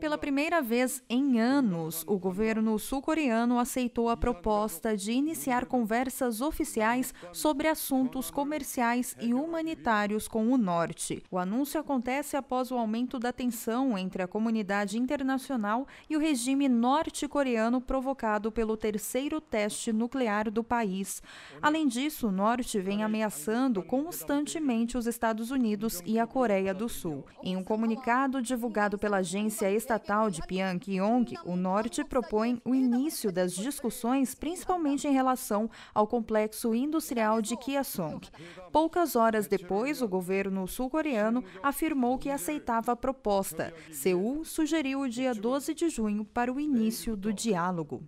Pela primeira vez em anos, o governo sul-coreano aceitou a proposta de iniciar conversas oficiais sobre assuntos comerciais e humanitários com o Norte. O anúncio acontece após o aumento da tensão entre a comunidade internacional e o regime norte-coreano provocado pelo terceiro teste nuclear do país. Além disso, o Norte vem ameaçando constantemente os Estados Unidos e a Coreia do Sul. Em um comunicado divulgado pela agência estatal de Pyongyang, o Norte propõe o início das discussões, principalmente em relação ao complexo industrial de Kyasong. Poucas horas depois, o governo sul-coreano afirmou que aceitava a proposta. Seul sugeriu o dia 12 de junho para o início do diálogo.